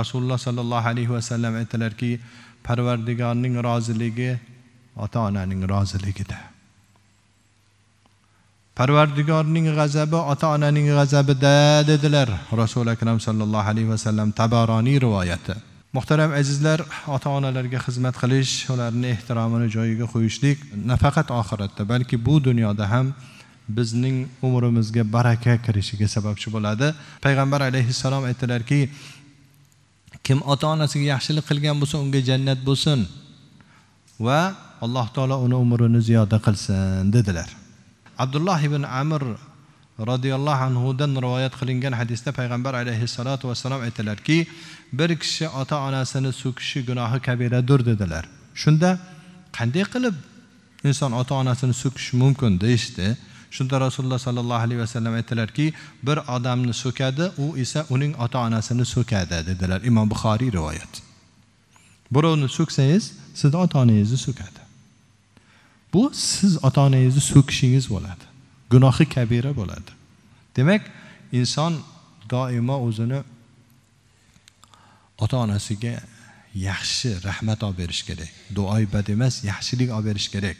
rasululloh sollallohu alayhi vasallam aytilarki parvardigorning roziligi ota onaning roziligida parvardigorning g'azabi ota onaning g'azabida dedilar rasuli akram sollallohu alayhi vasallam tabaroniy rivoyati muhtaram azizlar ota onalarga xizmat qilish ularni ehtiromini joyiga qo'yishlik nafaqat oxiratda balki bu dunyoda ham bizning umrimizga baraka kirishiga sababchi bo'ladi payg'ambar alayhissalom aytdilarki kim ota onasiga yaxshilik qilgan bo'lsa unga jannat bo'lsin va alloh taolo uni umrini ziyoda qilsin dedilar abdulloh ibn amir roziyallohu anhudan rivoyat qilingan hadisda payg'ambar alayhissalotu vassalom aytdilarki bir kishi ota onasini so'kishi gunohi kabiradir dedilar shunda qanday qilib inson ota onasini so'kishi mumkin deyishdi işte. shunda rasululloh sollallohu alayhi vasallam aytdilarki bir odamni so'kadi u esa uning ota onasini so'kadi dedilar imom buxoriy rivoyati birovni so'ksangiz sizni ota onangizni so'kadi bu siz ota onangizni so'kishingiz bo'ladi gunohi kabira bo'ladi demak inson doimo o'zini ota onasiga yaxshi rahmat olib berish kerak duoibat emas yaxshilik olib berish kerak